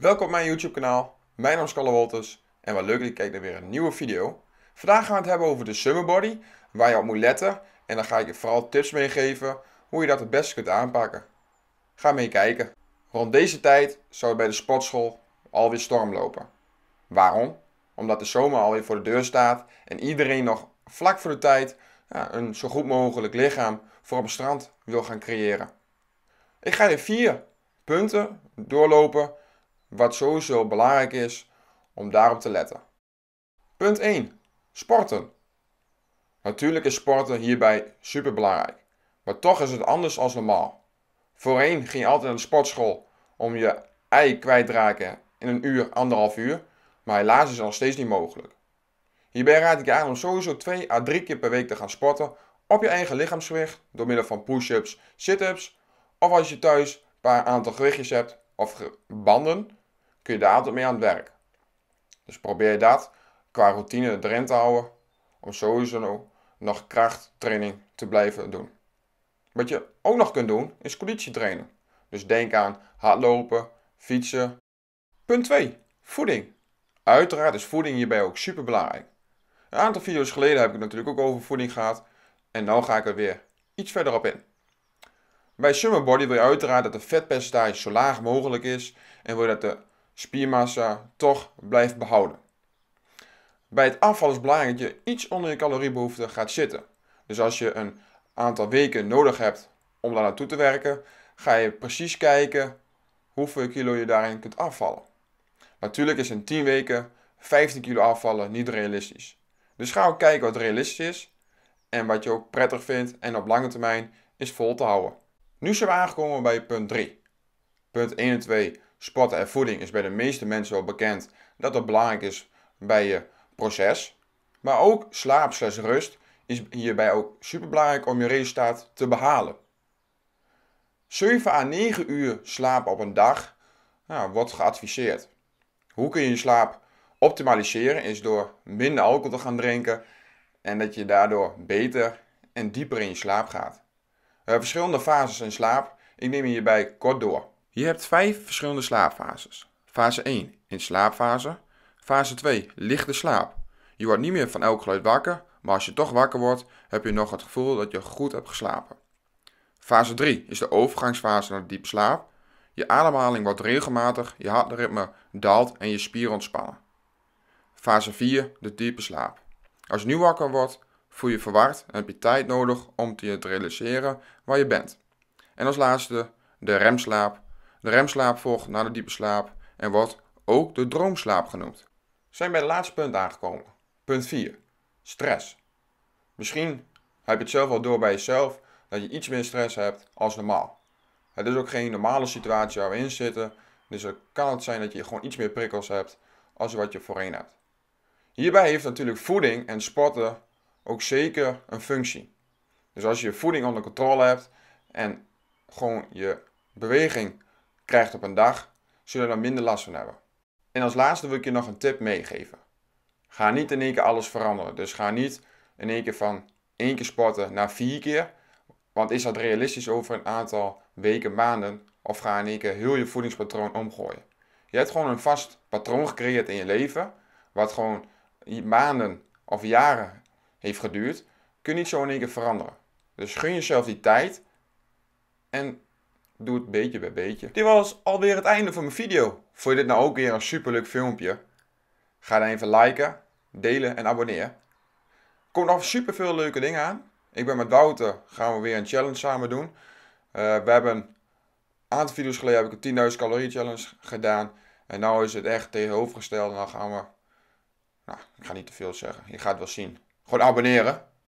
Welkom op mijn YouTube kanaal, mijn naam is Kalle Wolters en wat leuk dat je kijkt naar weer een nieuwe video. Vandaag gaan we het hebben over de summer body, waar je op moet letten en dan ga ik je vooral tips meegeven hoe je dat het beste kunt aanpakken. Ga mee kijken. Rond deze tijd zou het bij de sportschool alweer storm lopen. Waarom? Omdat de zomer alweer voor de deur staat en iedereen nog vlak voor de tijd ja, een zo goed mogelijk lichaam voor op het strand wil gaan creëren. Ik ga je vier punten doorlopen wat sowieso belangrijk is om daarop te letten. Punt 1. Sporten. Natuurlijk is sporten hierbij super belangrijk, maar toch is het anders als normaal. Voorheen ging je altijd naar de sportschool om je ei kwijt te raken in een uur, anderhalf uur, maar helaas is dat nog steeds niet mogelijk. Hierbij raad ik je aan om sowieso 2 à 3 keer per week te gaan sporten op je eigen lichaamsgewicht door middel van push-ups, sit-ups of als je thuis een paar aantal gewichtjes hebt of banden, kun je daar altijd mee aan het werk. Dus probeer dat qua routine erin te houden om sowieso nog krachttraining te blijven doen. Wat je ook nog kunt doen is conditietraining. Dus denk aan hardlopen, fietsen. Punt 2. Voeding. Uiteraard is voeding hierbij ook super belangrijk. Een aantal video's geleden heb ik het natuurlijk ook over voeding gehad. En nu ga ik er weer iets verder op in. Bij Summer Body wil je uiteraard dat de vetpercentage zo laag mogelijk is. En wil je dat de spiermassa toch blijft behouden. Bij het afval is belangrijk dat je iets onder je caloriebehoefte gaat zitten. Dus als je een aantal weken nodig hebt om daar naartoe te werken, ga je precies kijken hoeveel kilo je daarin kunt afvallen. Natuurlijk is in 10 weken 15 kilo afvallen niet realistisch. Dus ga ook kijken wat realistisch is en wat je ook prettig vindt en op lange termijn is vol te houden. Nu zijn we aangekomen bij punt 3. Punt 1 en 2 Sporten en voeding is bij de meeste mensen wel bekend dat dat belangrijk is bij je proces. Maar ook slaap slash rust is hierbij ook superbelangrijk om je resultaat te behalen. 7 à 9 uur slaap op een dag nou, wordt geadviseerd. Hoe kun je je slaap optimaliseren is door minder alcohol te gaan drinken en dat je daardoor beter en dieper in je slaap gaat. Eh, verschillende fases in slaap, ik neem hierbij kort door. Je hebt vijf verschillende slaapfases. Fase 1 in slaapfase. Fase 2 lichte slaap. Je wordt niet meer van elk geluid wakker, maar als je toch wakker wordt, heb je nog het gevoel dat je goed hebt geslapen. Fase 3 is de overgangsfase naar diep slaap. Je ademhaling wordt regelmatig, je hartritme daalt en je spieren ontspannen. Fase 4 de diepe slaap. Als je nu wakker wordt, voel je verward en heb je tijd nodig om te realiseren waar je bent. En als laatste de remslaap de remslaap volgt na de diepe slaap en wordt ook de droomslaap genoemd. We zijn bij het laatste punt aangekomen. Punt 4. Stress. Misschien heb je het zelf al door bij jezelf dat je iets meer stress hebt als normaal. Het is ook geen normale situatie waar we in zitten, dus het kan het zijn dat je gewoon iets meer prikkels hebt als wat je voorheen hebt. Hierbij heeft natuurlijk voeding en sporten ook zeker een functie. Dus als je je voeding onder controle hebt en gewoon je beweging krijgt op een dag, zullen er minder last van hebben. En als laatste wil ik je nog een tip meegeven. Ga niet in één keer alles veranderen. Dus ga niet in één keer van één keer sporten naar vier keer. Want is dat realistisch over een aantal weken, maanden? Of ga in één keer heel je voedingspatroon omgooien? Je hebt gewoon een vast patroon gecreëerd in je leven. Wat gewoon maanden of jaren heeft geduurd. Kun je niet zo in één keer veranderen. Dus gun jezelf die tijd. En doe het beetje bij beetje. Dit was alweer het einde van mijn video. Vond je dit nou ook weer een superleuk filmpje? Ga dan even liken, delen en abonneren. Er komt nog super veel leuke dingen aan. Ik ben met Wouter, gaan we weer een challenge samen doen. Eh, we hebben een aantal video's geleden heb ik een 10.000 calorie challenge gedaan. En nu is het echt tegenovergesteld. En dan gaan we... Nou, ik ga niet te veel zeggen. Je gaat het wel zien. Gewoon abonneren.